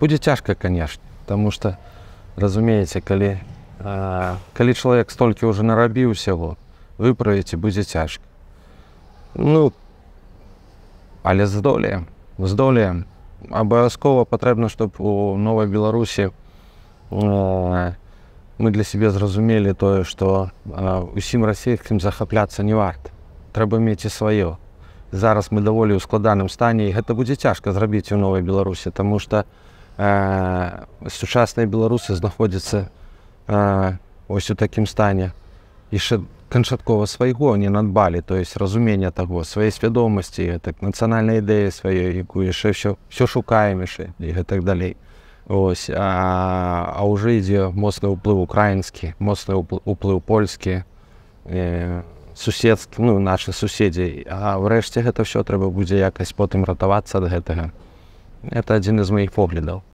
Будет тяжко, конечно, потому что, разумеется, коли э, калі чалавек столькі ўжо нарабіў сяло, выправіць і будзе цяжка. Ну але здолеем, здолеем. Абавязкова патрэбна, щоб у новай Беларусі э, мы для сябе зразумелі тое, что э, усім расійскім захапляцца не варт. Трэба мець і сваё зараз мы даволі ў складаным стане і гэта будзе цяжка зрабіць у новай беларусі тому что а, сучасныя беларусы знаходзяцца ось у такім стане яшчэ канчаткова свайго не надбалі то есть разумення таго свае свядомасці так нацыянальнай ідэі сваёй якую яшчэ все все шукаем яшчэ і гэтак далей ось а, а ўжо ідзе моцны ўплыў украінскі моцны ўплыў польскі э, суседскі ну наши суседзі а ўрэшце гэта все трэба будзе якасць потым ратавацца ад гэтага это адзін з моих поглядаў